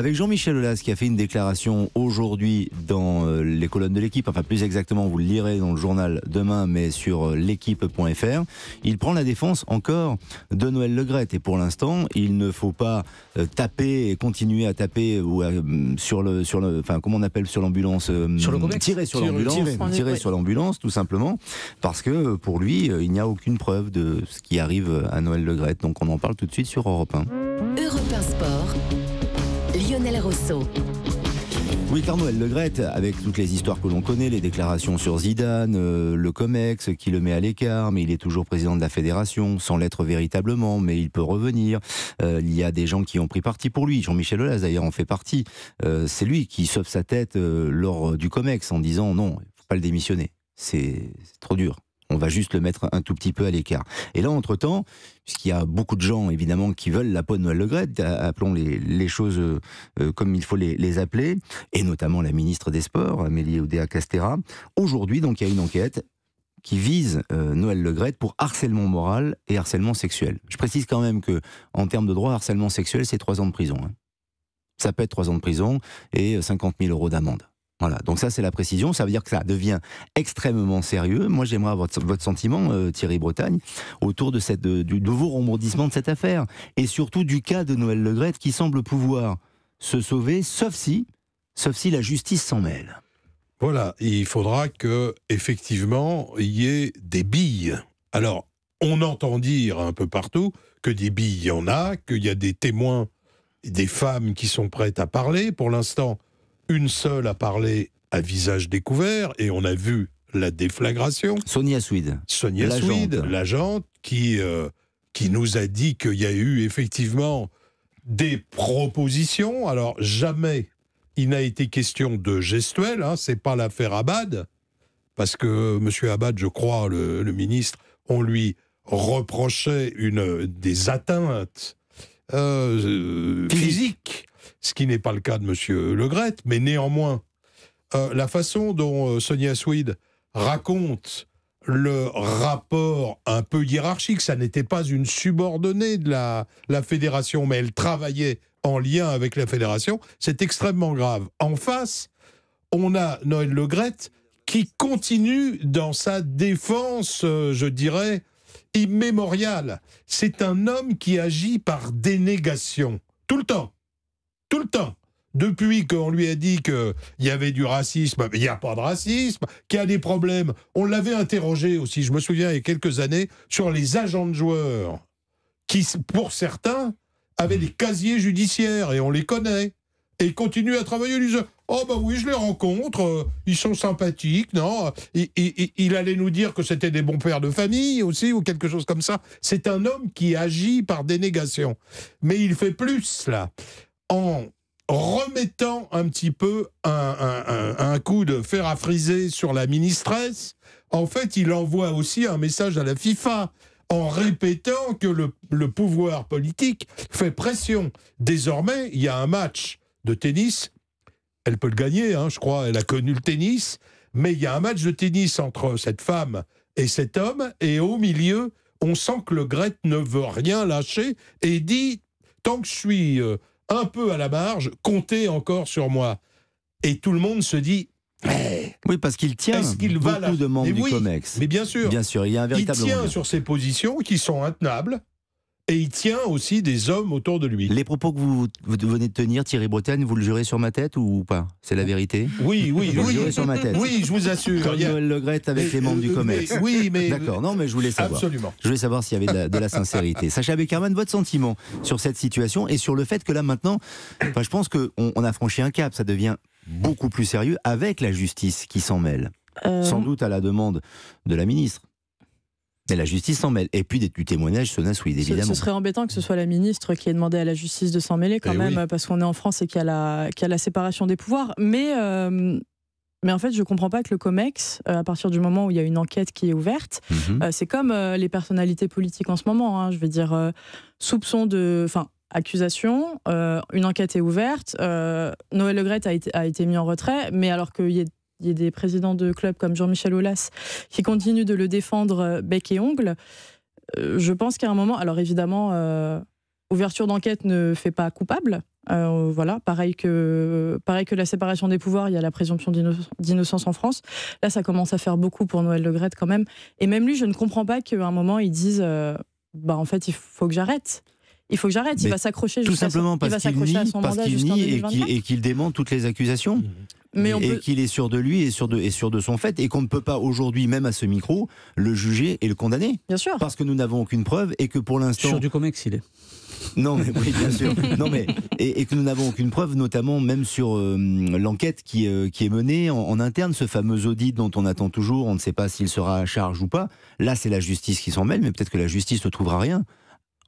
avec Jean-Michel Aulas qui a fait une déclaration aujourd'hui dans euh, les colonnes de l'équipe, enfin plus exactement vous le lirez dans le journal demain, mais sur euh, l'équipe.fr. Il prend la défense encore de Noël Legrette et pour l'instant il ne faut pas euh, taper et continuer à taper ou sur le sur le enfin comment on appelle sur l'ambulance tirer sur l'ambulance tirer, sur l'ambulance tout simplement parce que pour lui il n'y a aucune preuve de ce qui arrive à Noël Legrette donc on en parle tout de suite sur Europe 1. Europe Sport oui, car le Grette, avec toutes les histoires que l'on connaît, les déclarations sur Zidane, euh, le COMEX qui le met à l'écart, mais il est toujours président de la fédération, sans l'être véritablement, mais il peut revenir. Euh, il y a des gens qui ont pris parti pour lui. Jean-Michel Aulas, d'ailleurs, en fait partie. Euh, c'est lui qui sauve sa tête lors du COMEX en disant non, il ne faut pas le démissionner. C'est trop dur on va juste le mettre un tout petit peu à l'écart. Et là, entre-temps, puisqu'il y a beaucoup de gens, évidemment, qui veulent la peau de Noël Le Gret, euh, appelons les, choses euh, euh, comme il faut les, appeler, et notamment la ministre des Sports, Amélie Oudéa-Castera. Aujourd'hui, donc, il y a une enquête qui vise Noël Le Gret pour harcèlement moral et harcèlement sexuel. Je précise quand même que, en termes de droit, harcèlement sexuel, c'est trois ans de prison. Hein. Ça peut être trois ans de prison et 50 000 euros d'amende. Voilà, donc ça c'est la précision, ça veut dire que ça devient extrêmement sérieux. Moi j'aimerais avoir votre sentiment, euh, Thierry Bretagne, autour de, cette, du de de cette affaire, et surtout du cas de Noël Legrette qui semble pouvoir se sauver, sauf si, sauf si la justice s'en mêle. Voilà, il faudra que effectivement il y ait des billes. Alors, on entend dire un peu partout que des billes il y en a, qu'il y a des témoins, des femmes qui sont prêtes à parler. Pour l'instant, une seule a parlé à visage découvert, et on a vu la déflagration. Sonia Swid. Sonia Swid, l'agente, qui, euh, qui nous a dit qu'il y a eu effectivement des propositions. Alors, jamais il n'a été question de gestuelle, hein. c'est pas l'affaire Abad, parce que M. Abad, je crois, le, ministre, on lui reprochait une, des atteintes euh, euh, physiques ce qui n'est pas le cas de M. Le mais néanmoins, euh, la façon dont euh, Sonia Swede raconte le rapport un peu hiérarchique, ça n'était pas une subordonnée de la, fédération, mais elle travaillait en lien avec la fédération, c'est extrêmement grave. En face, on a Noël Le qui continue dans sa défense, euh, je dirais, immémoriale. C'est un homme qui agit par dénégation, tout le temps tout le temps. Depuis qu'on lui a dit qu'il y avait du racisme, il n'y a pas de racisme, qu'il y a des problèmes. On l'avait interrogé aussi, je me souviens, il y a quelques années, sur les agents de joueurs, qui, pour certains, avaient des casiers judiciaires, et on les connaît. Et ils continuent à travailler, ils disent Oh, bah oui, je les rencontre, ils sont sympathiques, non il, il, il allait nous dire que c'était des bons pères de famille aussi, ou quelque chose comme ça. C'est un homme qui agit par dénégation. Mais il fait plus, là en remettant un petit peu un, coup de fer à friser sur la ministresse, en fait, il envoie aussi un message à la FIFA en répétant que le, pouvoir politique fait pression. Désormais, il y a un match de tennis, elle peut le gagner, hein, je crois, elle a connu le tennis, mais il y a un match de tennis entre cette femme et cet homme, et au milieu, on sent que le Grette ne veut rien lâcher et dit, tant que je suis... Euh, un peu à la marge, comptez encore sur moi. Et tout le monde se dit. oui, parce qu'il tient qu'il beaucoup va de membres du Connex. Mais bien sûr, bien sûr, il y a un véritable. Il tient sur ses positions qui sont intenables, et il tient aussi des hommes autour de lui. Les propos que vous, venez de tenir, Thierry Bretagne, vous le jurez sur ma tête ou pas C'est la vérité Oui, oui, vous Le jurez sur ma tête. Oui, je vous assure. Comme a... Noël avec les membres euh, du euh, Commerce. oui, mais. Euh, D'accord, non, mais je voulais savoir. Absolument. Je voulais savoir s'il y avait de la, sincérité. Sacha Beckerman, votre sentiment sur cette situation et sur le fait que là maintenant, je pense qu'on on a franchi un cap, ça devient beaucoup plus sérieux avec la justice qui s'en mêle. Sans doute à la demande de la ministre. Mais la justice s'en mêle. Et puis du témoignage Sonasoui, évidemment. Ce, ce, serait embêtant que ce soit la ministre qui ait demandé à la justice de s'en mêler, quand eh même, parce qu'on est en France et qu'il y, a la séparation des pouvoirs. Mais, euh, mais en fait, je ne comprends pas que le COMEX, euh, à partir du moment où il y a une enquête qui est ouverte, mhm. euh, c'est comme les personnalités politiques en ce moment. Hein. je veux dire, soupçon de. Enfin, accusation, une enquête est ouverte. Noël Le a été, a été mis en retrait, mais alors qu'il y a il y a des présidents de clubs comme Jean-Michel Aulas qui continuent de le défendre euh, bec et ongle. Euh, je pense qu'à un moment, alors évidemment, euh, ouverture d'enquête ne fait pas coupable. voilà, pareil que, pareil que la séparation des pouvoirs, il y a la présomption d'innocence en France. Là, ça commence à faire beaucoup pour Noël Le Gret quand même. Et même lui, je ne comprends pas qu'à un moment, ils disent bah, en fait, il faut que j'arrête il faut que j'arrête. Il va s'accrocher Tout son, parce qu'il nie, à parce qu'il nie et qu'il dément toutes les accusations. Mmh. Mais et qu'il est sûr de lui et sûr de, son fait, et qu'on ne peut pas aujourd'hui, même à ce micro, le juger et le condamner. Bien sûr. Parce que nous n'avons aucune preuve et que pour l'instant. Sur du comex, il est. Non, mais oui, bien sûr. Non, mais, et, que nous n'avons aucune preuve, notamment même sur euh, l'enquête euh, qui, est menée en, en, interne, ce fameux audit dont on attend toujours, on ne sait pas s'il sera à charge ou pas. Là, c'est la justice qui s'en mêle, mais peut-être que la justice ne trouvera rien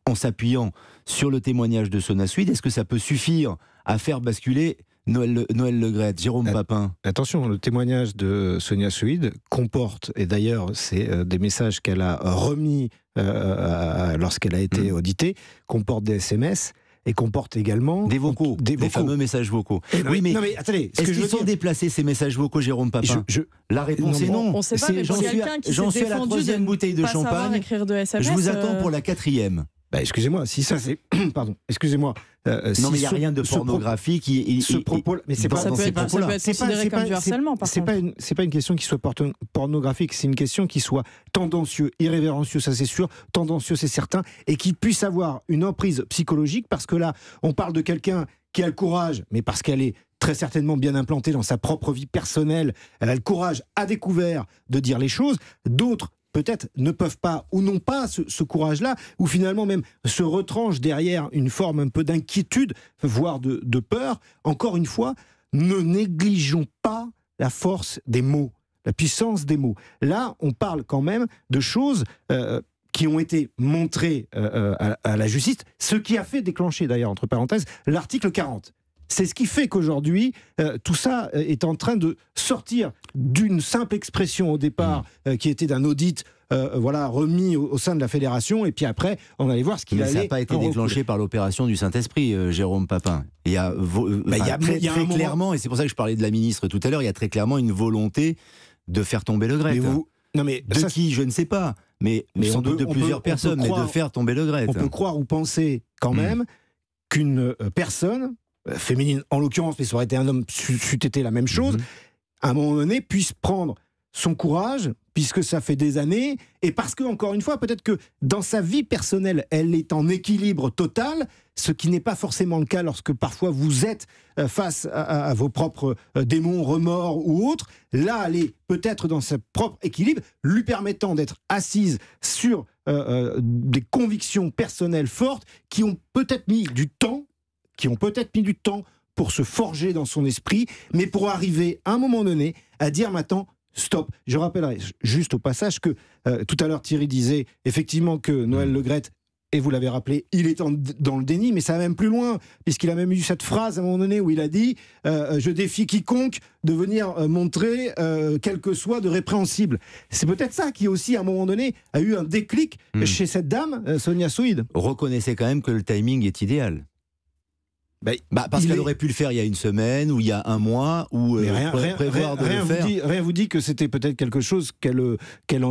en s'appuyant sur le témoignage de Sonia Suid, est-ce que ça peut suffire à faire basculer Noël, le, Noël Jérôme Papin. Attention, le témoignage de Sonia Suid comporte, et d'ailleurs c'est euh, des messages qu'elle a remis euh, euh, lorsqu'elle a été mm. auditée, comporte des SMS et comporte également des vocaux, des, fameux messages vocaux. Eh ben oui, mais, attendez, est-ce qu'ils sont déplacés ces messages vocaux, Jérôme Papin La réponse est non. On, sait pas, mais j'en suis, à, qui la troisième bouteille de champagne. De je vous attends pour la quatrième. Bah, excusez-moi, si ça c'est. Pardon, excusez-moi. Euh, euh, non, mais il n'y a rien de pornographique. Qui, ce propos, mais c'est pas ça peut être, considéré pas, comme du harcèlement. C'est pas une, c'est pas une question qui soit pornographique. C'est une question qui soit tendancieux, irrévérencieux, ça c'est sûr, tendancieux c'est certain, et qui puisse avoir une emprise psychologique parce que là, on parle de quelqu'un qui a le courage, mais parce qu'elle est très certainement bien implantée dans sa propre vie personnelle, elle a le courage à découvert de dire les choses. D'autres peut-être ne peuvent pas ou n'ont pas ce, courage-là, ou finalement même se retranchent derrière une forme un peu d'inquiétude, voire de, peur. Encore une fois, ne négligeons pas la force des mots, la puissance des mots. Là, on parle quand même de choses... Euh, qui ont été montrées euh, euh, à, à, la justice, ce qui a fait déclencher d'ailleurs, entre parenthèses, l'article 40. C'est ce qui fait qu'aujourd'hui, euh, tout ça euh, est en train de sortir d'une simple expression au départ, mm. euh, qui était d'un audit. voilà, remis au, sein de la fédération, et puis après, on allait voir ce qu'il allait. Ça n'a pas été déclenché par l'opération du Saint-Esprit, Jérôme Papin. Il y a, très, clairement, et c'est pour ça que je parlais de la ministre tout à l'heure, il y a très clairement une volonté de faire tomber le grec. Vous... de qui, je ne sais pas, mais, sans doute de plusieurs personnes, de faire tomber le grec. On peut croire ou penser quand mm. même qu'une personne euh, féminine en l'occurrence, mais ça aurait été un homme, c'eût été la même mhm. chose, à un moment donné, puisse prendre son courage, puisque ça fait des années, et parce que, encore une fois, peut-être que dans sa vie personnelle, elle est en équilibre total, ce qui n'est pas forcément le cas lorsque parfois vous êtes euh, face à, vos propres euh, démons, remords ou autres. Là, elle est peut-être dans sa propre équilibre, lui permettant d'être assise sur des convictions personnelles fortes qui ont peut-être mis du temps qui ont peut-être mis du temps pour se forger dans son esprit, mais pour arriver à un moment donné à dire maintenant stop. Je rappellerai juste au passage que euh, tout à l'heure Thierry disait effectivement que Noël mm. Le et vous l'avez rappelé, il est dans le déni, mais ça va même plus loin, puisqu'il a même eu cette phrase à un moment donné où il a dit euh, euh, Je défie quiconque de venir montrer quel que soit de répréhensible. C'est peut-être ça qui aussi, à un moment donné, a eu un déclic mm. chez cette dame, Sonia Souid. Reconnaissez quand même que le timing est idéal. Ben, bah, parce qu'elle aurait pu le faire il y a une semaine ou il y a un mois ou euh, rien, vous Dit, vous dit que c'était peut-être quelque chose qu'elle euh, qu'elle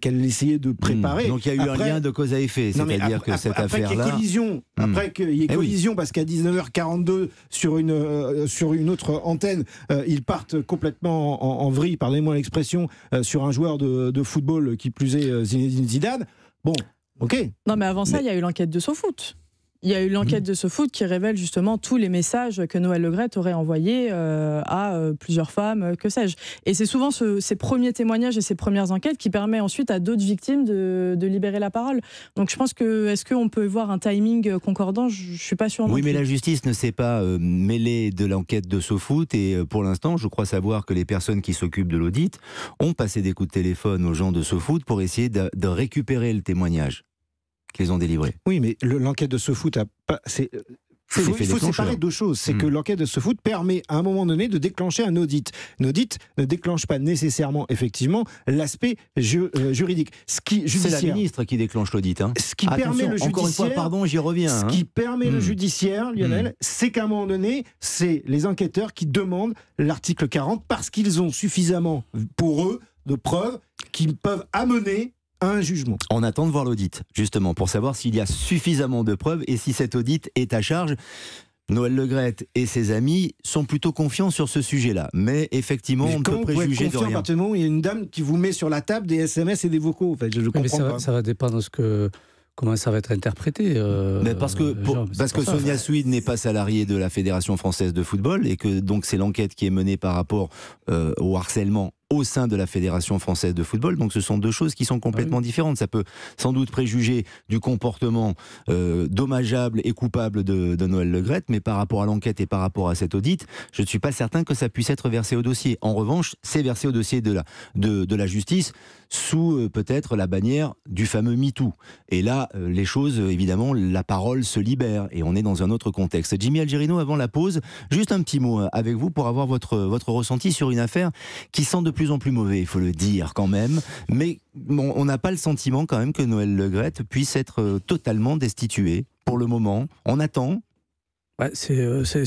qu'elle essayait de hmm. préparer. Donc il y a eu un lien de cause à effet, c'est-à-dire que cette affaire-là. Après qu'il y ait collision, hmm. après y eh collision, parce qu'à 19h42 sur une euh, sur une autre antenne, ils partent complètement en, vrille, pardonnez-moi l'expression, sur un joueur de, de, football qui plus est Zinedine Zidane. Bon, ok. Non mais avant ça, il y a eu l'enquête de son foot. Il y a eu l'enquête mhm. de foot qui révèle justement tous les messages que Noël Legrette aurait envoyés euh, à euh, plusieurs femmes, euh, que sais-je. Et c'est souvent ces premiers témoignages et ces premières enquêtes qui permettent ensuite à d'autres victimes de, libérer la parole. Donc je pense que, est-ce qu'on peut voir un timing concordant Je ne suis pas sûr. Oui, mais la justice ne s'est pas mêlée de l'enquête de foot et pour l'instant, je crois savoir que les personnes qui s'occupent de l'audit ont passé des coups de téléphone aux gens de foot pour essayer de récupérer le témoignage qu'ils ont délivrés. Oui, mais l'enquête de ce foot a pas. Euh, il faut, séparer deux choses. C'est mm. que l'enquête de ce foot permet à un moment donné de déclencher un audit. Un audit ne déclenche pas nécessairement, effectivement, l'aspect euh, juridique. Ce qui C'est la ministre qui déclenche l'audit. Hein. Ce qui permet le judiciaire. pardon, j'y reviens. Ce hein. qui permet le mm. judiciaire, Lionel, mm. c'est qu'à un moment donné, c'est les enquêteurs qui demandent l'article 40 parce qu'ils ont suffisamment pour eux de preuves qui peuvent amener un jugement. On attend de voir l'audit, justement, pour savoir s'il y a suffisamment de preuves et si cet audit est à charge. Noël Legrette et ses amis sont plutôt confiants sur ce sujet-là. Mais effectivement, on peut préjuger de rien. À il y a une dame qui vous met sur la table des SMS et des vocaux. En fait, je, je comprends ça, ça va dépendre de ce que comment ça va être interprété. Euh, mais parce que, euh, Sonia ouais. n'est pas salariée de la Fédération française de football et que donc c'est l'enquête qui est menée par rapport euh, au harcèlement au sein de la Fédération française de football. Donc ce sont deux choses qui sont complètement ah différentes. Ça peut sans doute préjuger du comportement euh, dommageable et coupable de, de Noël Legrette, mais par rapport à l'enquête et par rapport à cet audit, je ne suis pas certain que ça puisse être versé au dossier. En revanche, c'est versé au dossier de la, de, de la justice sous euh, peut-être la bannière du fameux MeToo. Et là, euh, les choses, évidemment, la parole se libère et on est dans un autre contexte. Jimmy Algerino, avant la pause, juste un petit mot avec vous pour avoir votre, votre ressenti sur une affaire qui semble de plus en plus mauvais, il faut le dire quand même. Mais on n'a pas le sentiment quand même que Noël Le Legrette puisse être euh, totalement destitué pour le moment. On attend, Ouais, c'est, euh, c'est,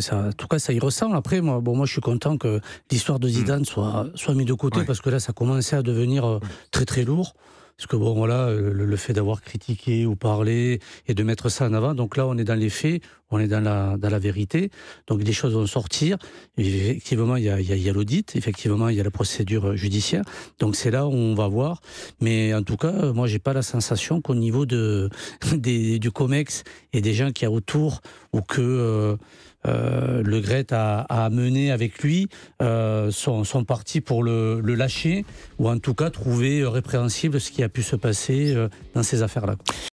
ça, en tout cas, ça y ressemble. Après, moi, bon, moi, je suis content que l'histoire de Zidane hmm. soit, soit mise de côté parce que là, ça commençait à devenir euh, très, très lourd. Parce que bon, voilà, euh, le, fait d'avoir critiqué ou parlé et de mettre ça en avant, donc là, on est dans les faits, on est dans la, dans la vérité. Donc des choses vont sortir. effectivement, il y a, il l'audit, effectivement, il y a la procédure judiciaire. Donc c'est là où on va voir. Mais en tout cas, euh, moi, j'ai pas la sensation qu'au niveau de, du COMEX et des gens qui y a autour ou que. Euh, euh, le Gret a, mené avec lui euh, son, parti pour le, lâcher, ou en tout cas trouver euh, répréhensible ce qui a pu se passer dans ces affaires-là.